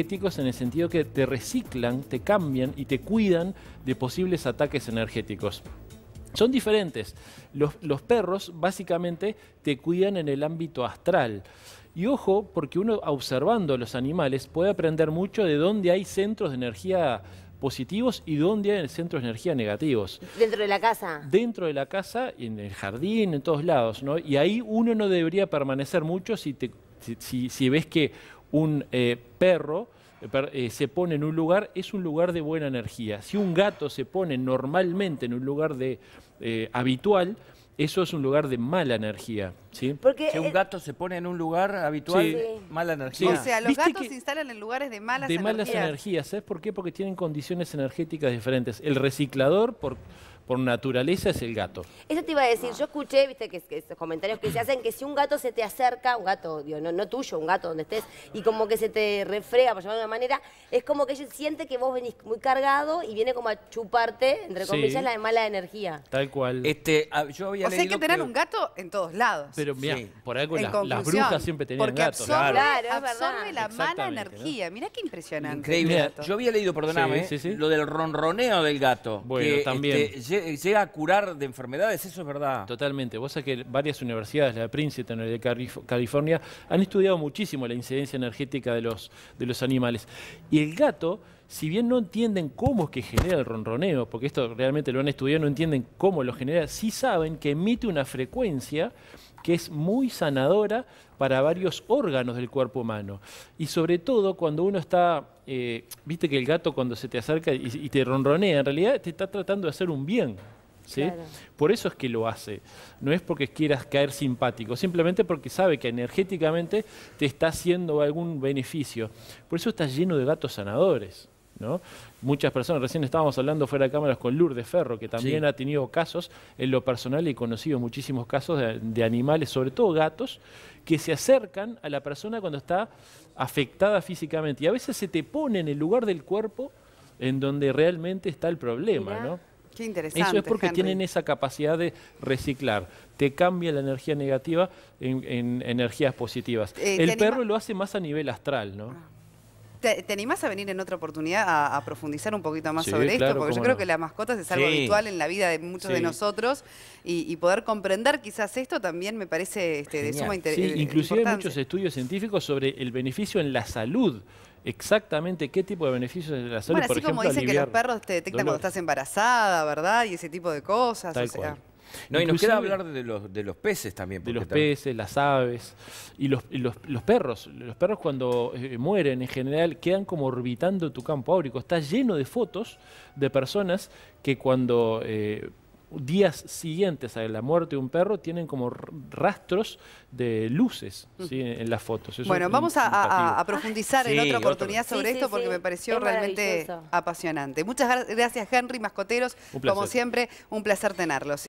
en el sentido que te reciclan, te cambian y te cuidan de posibles ataques energéticos. Son diferentes. Los, perros básicamente te cuidan en el ámbito astral. Y ojo, porque uno observando a los animales puede aprender mucho de dónde hay centros de energía positivos y dónde hay centros de energía negativos. Dentro de la casa. Dentro de la casa, en el jardín, en todos lados, Y ahí uno no debería permanecer mucho si ves que un eh, perro eh, eh, se pone en un lugar, es un lugar de buena energía. Si un gato se pone normalmente en un lugar de, habitual, eso es un lugar de mala energía. ¿sí? Porque si un gato se pone en un lugar habitual, mala energía. O sea, los gatos se instalan en lugares de malas energías. De malas energías. energías. ¿Sabes por qué? Porque tienen condiciones energéticas diferentes. El reciclador, por por naturaleza es el gato. Eso te iba a decir, yo escuché, viste, que, esos comentarios que se hacen, que si un gato se te acerca, un gato, digo, no, tuyo, un gato donde estés, y como que se te refrega, por llamarlo de una manera, es como que ellos siente que vos venís muy cargado y viene como a chuparte, entre comillas, la mala energía. Tal cual. Este, ah, yo había o sea, hay que tener un gato en todos lados. Pero mira, por algo las, brujas siempre tenían gatos. Absorbe, absorbe la mala energía. Mira Mirá qué impresionante. Increíble. Yo había leído, perdóname, lo del ronroneo del gato. Bueno, también. Este, eh, llega a curar de enfermedades, eso es verdad. Totalmente. Vos sabés que varias universidades, la de Princeton, la de California, han estudiado muchísimo la incidencia energética de los, de los animales. Y el gato si bien no entienden cómo es que genera el ronroneo, porque esto realmente lo han estudiado, no entienden cómo lo genera, sí saben que emite una frecuencia que es muy sanadora para varios órganos del cuerpo humano. Y sobre todo cuando uno está, eh, viste que el gato cuando se te acerca y, te ronronea, en realidad te está tratando de hacer un bien. ¿sí? Por eso es que lo hace. No es porque quieras caer simpático, simplemente porque sabe que energéticamente te está haciendo algún beneficio. Por eso está lleno de gatos sanadores. Muchas personas, recién estábamos hablando fuera de cámaras con Lourdes Ferro, que también ha tenido casos en lo personal y conocido muchísimos casos de, animales, sobre todo gatos, que se acercan a la persona cuando está afectada físicamente. Y a veces se te pone en el lugar del cuerpo en donde realmente está el problema, Qué interesante, Eso es porque tienen esa capacidad de reciclar. Te cambia la energía negativa en, energías positivas. Eh, el perro lo hace más a nivel astral, ¿no? Ah. ¿Te, animás a venir en otra oportunidad a, profundizar un poquito más sobre esto? Porque yo creo que la mascota es algo habitual en la vida de muchos de nosotros y, poder comprender quizás esto también me parece este, de suma interés. Sí, eh, inclusive hay muchos estudios científicos sobre el beneficio en la salud exactamente qué tipo de beneficios de la salud. así por como dicen que los perros te detectan cuando estás embarazada, ¿verdad? Y ese tipo de cosas. No, y nos queda hablar de los, peces también. De los peces, las aves y los, perros. Los perros cuando eh, mueren en general quedan como orbitando tu campo áurico. Está lleno de fotos de personas que cuando... Eh, días siguientes a la muerte de un perro tienen como rastros de luces mm. en las fotos. bueno, vamos a, profundizar en otra oportunidad sobre esto porque me pareció realmente apasionante. Muchas gracias Henry Mascoteros, como siempre, un placer tenerlos.